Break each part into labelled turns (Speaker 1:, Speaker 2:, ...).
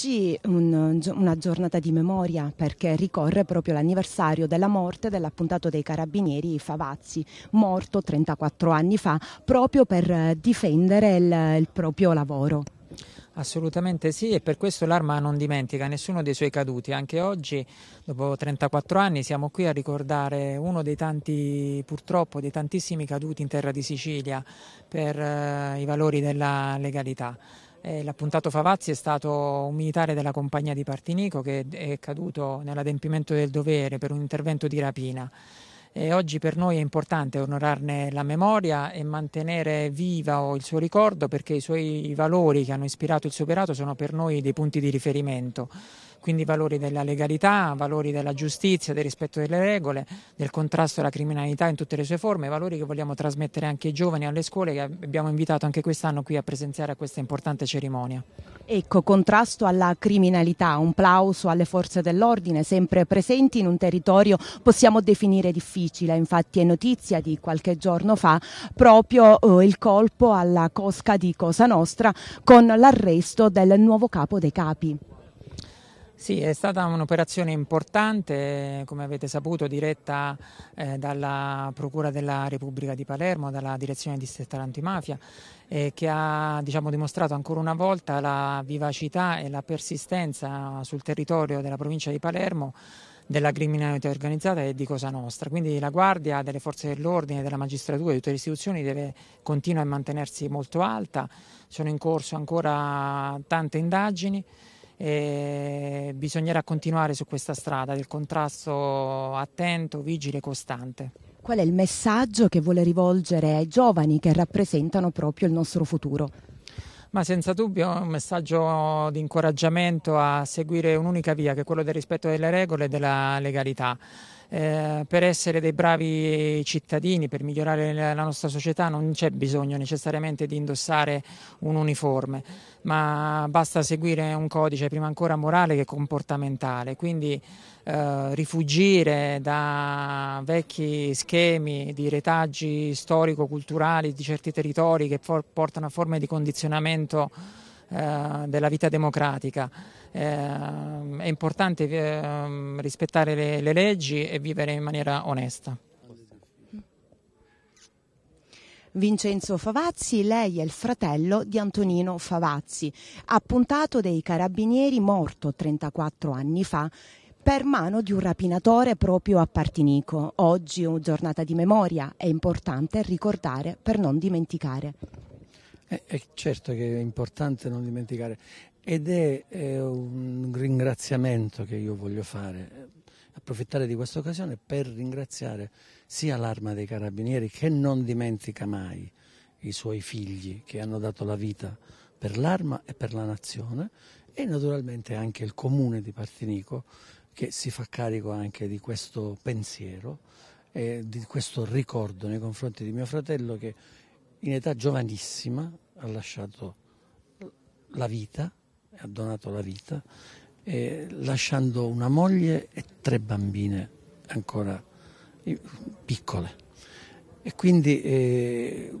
Speaker 1: oggi un, una giornata di memoria perché ricorre proprio l'anniversario della morte dell'appuntato dei carabinieri Favazzi, morto 34 anni fa proprio per difendere il, il proprio lavoro.
Speaker 2: Assolutamente sì e per questo l'arma non dimentica nessuno dei suoi caduti. Anche oggi, dopo 34 anni, siamo qui a ricordare uno dei tanti, purtroppo, dei tantissimi caduti in terra di Sicilia per eh, i valori della legalità. Eh, l'appuntato Favazzi è stato un militare della compagnia di Partinico che è caduto nell'adempimento del dovere per un intervento di rapina. E oggi per noi è importante onorarne la memoria e mantenere viva il suo ricordo perché i suoi valori che hanno ispirato il suo operato sono per noi dei punti di riferimento quindi valori della legalità, valori della giustizia, del rispetto delle regole, del contrasto alla criminalità in tutte le sue forme, valori che vogliamo trasmettere anche ai giovani, alle scuole che abbiamo invitato anche quest'anno qui a presenziare a questa importante cerimonia. Ecco, contrasto
Speaker 1: alla criminalità, un plauso alle forze dell'ordine, sempre presenti in un territorio possiamo definire difficile, infatti è notizia di qualche giorno fa proprio eh, il colpo alla cosca di Cosa Nostra con l'arresto del nuovo capo dei capi.
Speaker 2: Sì, è stata un'operazione importante, come avete saputo, diretta eh, dalla Procura della Repubblica di Palermo, dalla Direzione Distrettuale Antimafia, eh, che ha diciamo, dimostrato ancora una volta la vivacità e la persistenza sul territorio della provincia di Palermo della criminalità organizzata e di Cosa Nostra. Quindi la guardia delle forze dell'ordine, della magistratura e di tutte le istituzioni deve continuare a mantenersi molto alta, sono in corso ancora tante indagini e bisognerà continuare su questa strada del contrasto attento, vigile e costante.
Speaker 1: Qual è il messaggio che vuole rivolgere ai giovani che rappresentano proprio il nostro futuro?
Speaker 2: Ma senza dubbio è un messaggio di incoraggiamento a seguire un'unica via che è quello del rispetto delle regole e della legalità. Eh, per essere dei bravi cittadini, per migliorare la nostra società non c'è bisogno necessariamente di indossare un uniforme, ma basta seguire un codice prima ancora morale che comportamentale, quindi eh, rifugire da vecchi schemi di retaggi storico-culturali di certi territori che portano a forme di condizionamento eh, della vita democratica Ehm, è importante eh, rispettare le, le leggi e vivere in maniera onesta. Vincenzo
Speaker 1: Favazzi, lei è il fratello di Antonino Favazzi, appuntato dei carabinieri morto 34 anni fa per mano di un rapinatore proprio a Partinico. Oggi, è una giornata di memoria, è importante ricordare per non dimenticare.
Speaker 3: Eh, certo che è importante non dimenticare ed è, è un ringraziamento che io voglio fare, approfittare di questa occasione per ringraziare sia l'Arma dei Carabinieri che non dimentica mai i suoi figli che hanno dato la vita per l'Arma e per la Nazione e naturalmente anche il Comune di Partinico che si fa carico anche di questo pensiero e di questo ricordo nei confronti di mio fratello che in età giovanissima ha lasciato la vita ha donato la vita, lasciando una moglie e tre bambine ancora piccole. E quindi eh,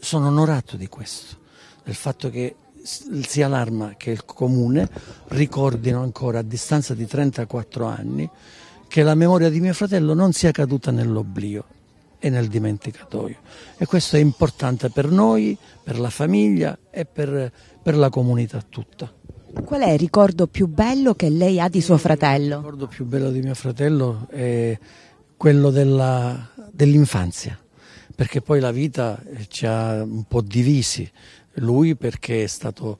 Speaker 3: sono onorato di questo, del fatto che sia l'Arma che il Comune ricordino ancora a distanza di 34 anni che la memoria di mio fratello non sia caduta nell'oblio e nel dimenticatoio. E questo è importante per noi, per la famiglia e per, per la comunità tutta. Qual è il
Speaker 1: ricordo più bello che lei ha di suo fratello? Il
Speaker 3: ricordo più bello di mio fratello è quello della, dell'infanzia, perché poi la vita ci ha un po' divisi. Lui perché è stato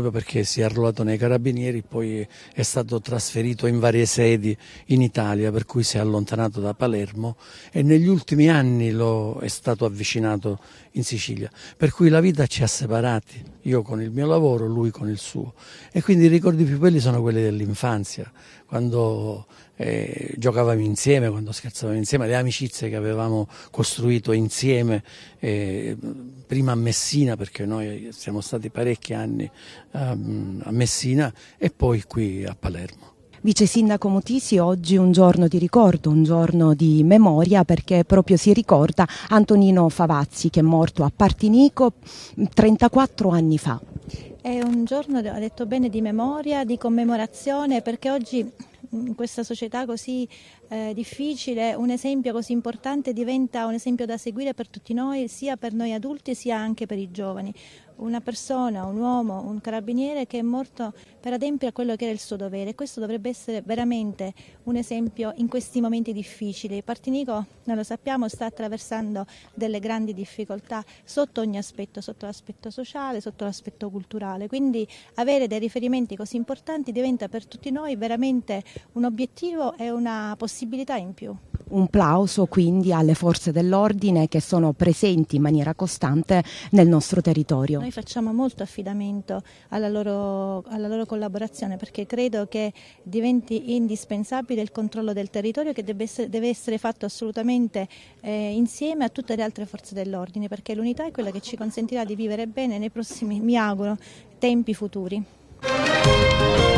Speaker 3: proprio perché si è arruolato nei carabinieri, poi è stato trasferito in varie sedi in Italia, per cui si è allontanato da Palermo e negli ultimi anni lo è stato avvicinato in Sicilia. Per cui la vita ci ha separati, io con il mio lavoro, lui con il suo. E quindi i ricordi più belli sono quelli dell'infanzia, quando eh, giocavamo insieme quando scherzavamo insieme, le amicizie che avevamo costruito insieme, eh, prima a Messina perché noi siamo stati parecchi anni um, a Messina e poi qui a Palermo.
Speaker 1: Vice Sindaco Mutisi, oggi un giorno di ricordo, un giorno di memoria perché proprio si ricorda Antonino Favazzi che è morto a Partinico 34 mm, anni fa.
Speaker 4: È un giorno, ha detto bene, di memoria, di commemorazione perché oggi in questa società così eh, difficile, un esempio così importante diventa un esempio da seguire per tutti noi, sia per noi adulti sia anche per i giovani. Una persona, un uomo, un carabiniere che è morto per adempiere a quello che era il suo dovere. Questo dovrebbe essere veramente un esempio in questi momenti difficili. Partinico, noi lo sappiamo, sta attraversando delle grandi difficoltà sotto ogni aspetto, sotto l'aspetto sociale, sotto l'aspetto culturale. Quindi avere dei riferimenti così importanti diventa per tutti noi veramente un obiettivo e una possibilità possibilità in più.
Speaker 1: Un plauso quindi alle forze dell'ordine che sono presenti in maniera costante nel nostro territorio. Noi
Speaker 4: facciamo molto affidamento alla loro, alla loro collaborazione perché credo che diventi indispensabile il controllo del territorio che deve essere, deve essere fatto assolutamente eh, insieme a tutte le altre forze dell'ordine perché l'unità è quella che ci consentirà di vivere bene nei prossimi, mi auguro, tempi futuri.